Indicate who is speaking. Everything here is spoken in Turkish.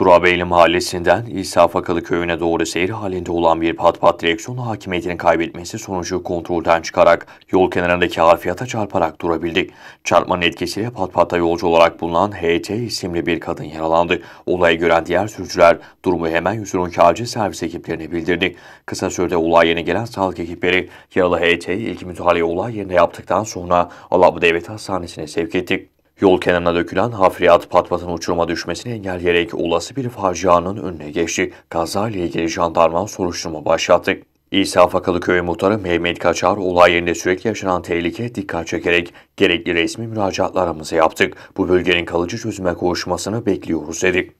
Speaker 1: Durabeyli mahallesinden İsa Fakalı köyüne doğru seyir halinde olan bir pat pat direksiyonu hakimiyetini kaybetmesi sonucu kontrolden çıkarak yol kenarındaki harfiyata çarparak durabildik. Çarpmanın etkisiyle pat patta yolcu olarak bulunan HT isimli bir kadın yaralandı. Olayı gören diğer sürücüler durumu hemen 112 acil servis ekiplerine bildirdi. Kısa sürede olay yerine gelen sağlık ekipleri yaralı HT ilk müdahaleyi olay yerine yaptıktan sonra Alabı Devlet Hastanesi'ne sevk ettik. Yol kenarına dökülen hafriyat Patpat'ın uçuruma düşmesini engelleyerek olası bir facianın önüne geçti. Kazayla ilgili jandarma soruşturma başlattık. İsa Fakalı Köyü Muhtarı Mehmet Kaçar olay yerinde sürekli yaşanan tehlikeye dikkat çekerek gerekli resmi müracaatlarımızı yaptık. Bu bölgenin kalıcı çözüme kavuşmasını bekliyoruz dedi.